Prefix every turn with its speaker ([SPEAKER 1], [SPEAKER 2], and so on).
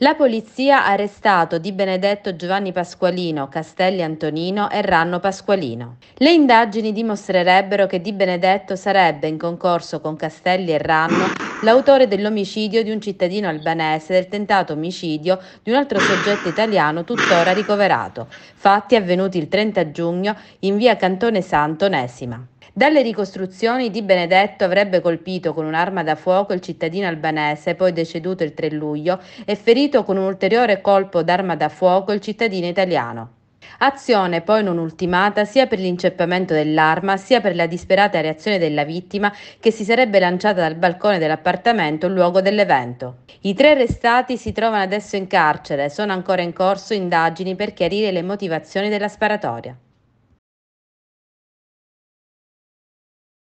[SPEAKER 1] La polizia ha arrestato Di Benedetto Giovanni Pasqualino, Castelli Antonino e Ranno Pasqualino. Le indagini dimostrerebbero che Di Benedetto sarebbe in concorso con Castelli e Ranno l'autore dell'omicidio di un cittadino albanese e del tentato omicidio di un altro soggetto italiano tuttora ricoverato, fatti avvenuti il 30 giugno in via Cantone Santo Nesima. Dalle ricostruzioni Di Benedetto avrebbe colpito con un'arma da fuoco il cittadino albanese, poi deceduto il 3 luglio, e ferito con un ulteriore colpo d'arma da fuoco il cittadino italiano. Azione poi non ultimata sia per l'inceppamento dell'arma sia per la disperata reazione della vittima che si sarebbe lanciata dal balcone dell'appartamento luogo dell'evento. I tre arrestati si trovano adesso in carcere, sono ancora in corso indagini per chiarire le motivazioni della sparatoria.